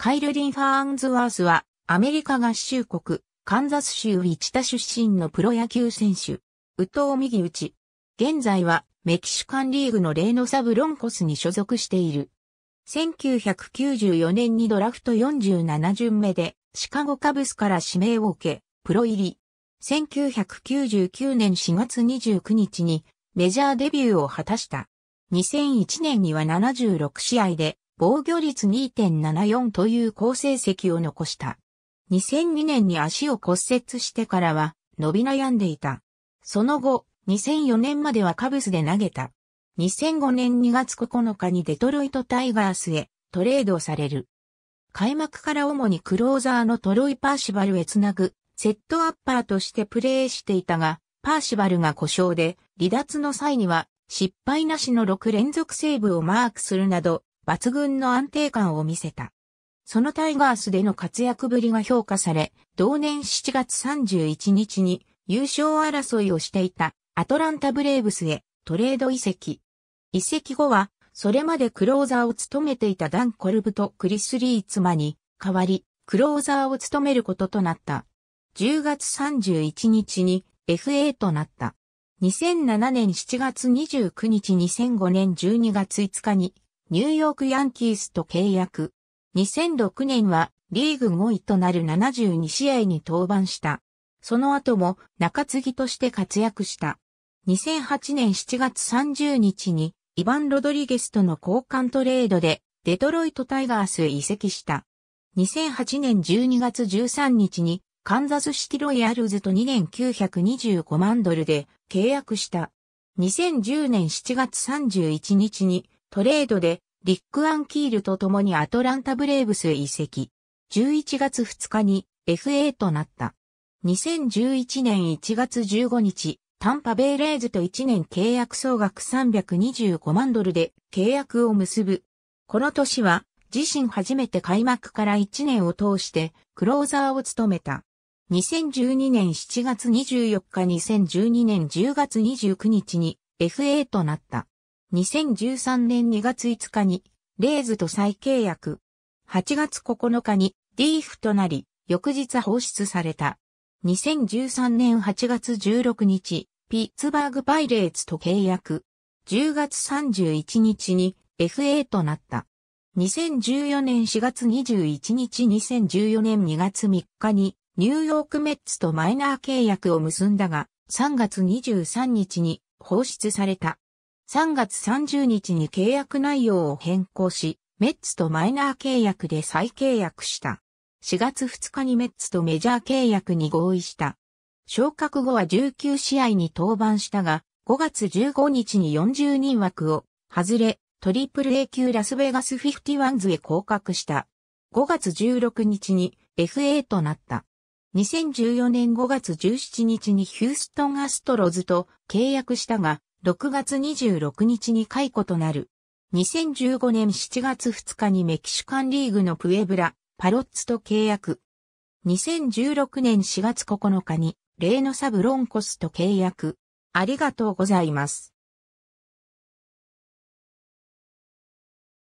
カイル・ディン・ファーンズワースは、アメリカ合衆国、カンザス州ウィチタ出身のプロ野球選手、ウトウ右打ち。現在は、メキシカンリーグのレーノサブロンコスに所属している。1994年にドラフト47巡目で、シカゴカブスから指名を受け、プロ入り。1999年4月29日に、メジャーデビューを果たした。2001年には76試合で、防御率2.74という好成績を残した。2002年に足を骨折してからは伸び悩んでいた。その後、2004年まではカブスで投げた。2005年2月9日にデトロイトタイガースへトレードされる。開幕から主にクローザーのトロイ・パーシバルへつなぐセットアッパーとしてプレーしていたが、パーシバルが故障で離脱の際には失敗なしの6連続セーブをマークするなど抜群の安定感を見せた。そのタイガースでの活躍ぶりが評価され、同年7月31日に優勝争いをしていたアトランタブレーブスへトレード移籍。移籍後は、それまでクローザーを務めていたダン・コルブとクリス・リーツマに代わり、クローザーを務めることとなった。10月31日に FA となった。2007年7月29日2005年12月5日にニューヨークヤンキースと契約。2006年はリーグ5位となる72試合に登板した。その後も中継ぎとして活躍した。2008年7月30日にイバン・ロドリゲスとの交換トレードでデトロイトタイガースへ移籍した。2008年12月13日にカンザスシティロイヤルズと2年925万ドルで契約した。2010年7月31日にトレードでリック・アンキールと共にアトランタ・ブレーブスへ移籍。11月2日に FA となった。2011年1月15日、タンパベイレーズと1年契約総額325万ドルで契約を結ぶ。この年は自身初めて開幕から1年を通してクローザーを務めた。2012年7月24日2012年10月29日に FA となった。2013年2月5日に、レイズと再契約。8月9日に、ーフとなり、翌日放出された。2013年8月16日、ピッツバーグパイレーツと契約。10月31日に FA となった。2014年4月21日2014年2月3日にニューヨークメッツとマイナー契約を結んだが3月23日に放出された。3月30日に契約内容を変更し、メッツとマイナー契約で再契約した。4月2日にメッツとメジャー契約に合意した。昇格後は19試合に登板したが、5月15日に40人枠を外れ、トリプル A 級ラスベガスフィフティワンズへ降格した。5月16日に FA となった。2014年5月17日にヒューストンアストロズと契約したが、6月26日に解雇となる。2015年7月2日にメキシカンリーグのプエブラ、パロッツと契約。2016年4月9日に、レーノサブロンコスと契約。ありがとうございます。